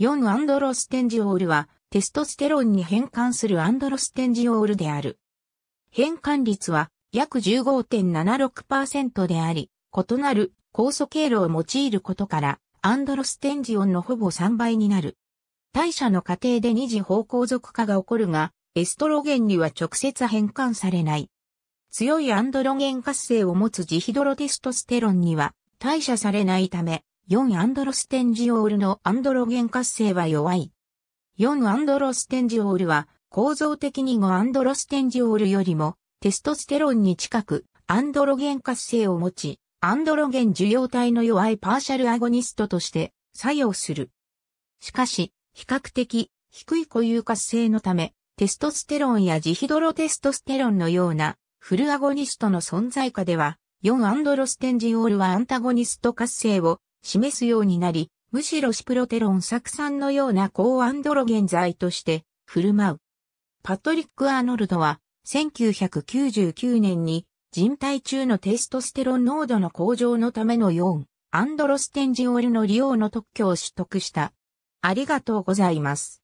4アンドロステンジオールはテストステロンに変換するアンドロステンジオールである。変換率は約15.76%であり、異なる酵素経路を用いることからアンドロステンジオンのほぼ3倍になる。代謝の過程で二次方向属化が起こるが、エストロゲンには直接変換されない。強いアンドロゲン活性を持つジヒドロテストステロンには代謝されないため、4アンドロステンジオールのアンドロゲン活性は弱い。4アンドロステンジオールは構造的に5アンドロステンジオールよりもテストステロンに近くアンドロゲン活性を持ち、アンドロゲン受容体の弱いパーシャルアゴニストとして作用する。しかし、比較的低い固有活性のため、テストステロンやジヒドロテストステロンのようなフルアゴニストの存在下では、4アンドロステンジオールはアンタゴニスト活性を示すようになり、むしろシプロテロン酢酸のような高アンドロゲン剤として振る舞う。パトリック・アーノルドは1999年に人体中のテストステロン濃度の向上のための4アンドロステンジオールの利用の特許を取得した。ありがとうございます。